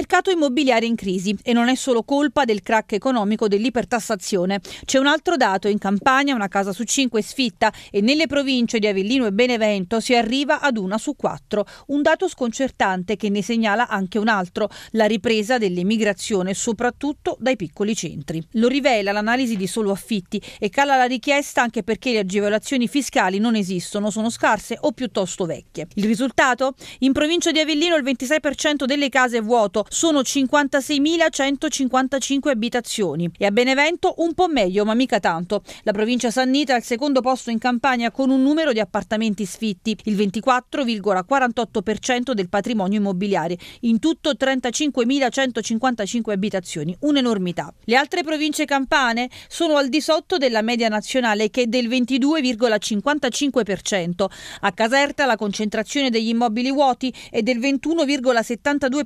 mercato immobiliare in crisi e non è solo colpa del crack economico dell'ipertassazione. C'è un altro dato, in Campania una casa su cinque è sfitta e nelle province di Avellino e Benevento si arriva ad una su quattro, un dato sconcertante che ne segnala anche un altro, la ripresa dell'emigrazione soprattutto dai piccoli centri. Lo rivela l'analisi di solo affitti e cala la richiesta anche perché le agevolazioni fiscali non esistono, sono scarse o piuttosto vecchie. Il risultato? In provincia di Avellino il 26% delle case è vuoto, sono 56.155 abitazioni e a Benevento un po' meglio, ma mica tanto. La provincia Sannita è al secondo posto in Campania con un numero di appartamenti sfitti, il 24,48% del patrimonio immobiliare, in tutto 35.155 abitazioni, un'enormità. Le altre province campane sono al di sotto della media nazionale che è del 22,55%. A Caserta la concentrazione degli immobili vuoti è del 21,72%,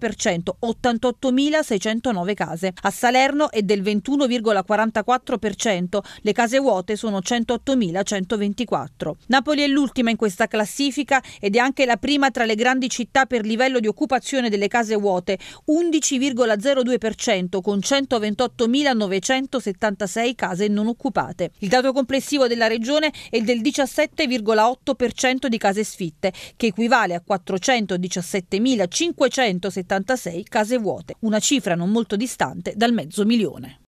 88.609 case. A Salerno è del 21,44%, le case vuote sono 108.124. Napoli è l'ultima in questa classifica ed è anche la prima tra le grandi città per livello di occupazione delle case vuote, 11,02% con 128.976 case non occupate. Il dato complessivo della regione è del 17,8% di case sfitte, che equivale a 417.576 case case vuote, una cifra non molto distante dal mezzo milione.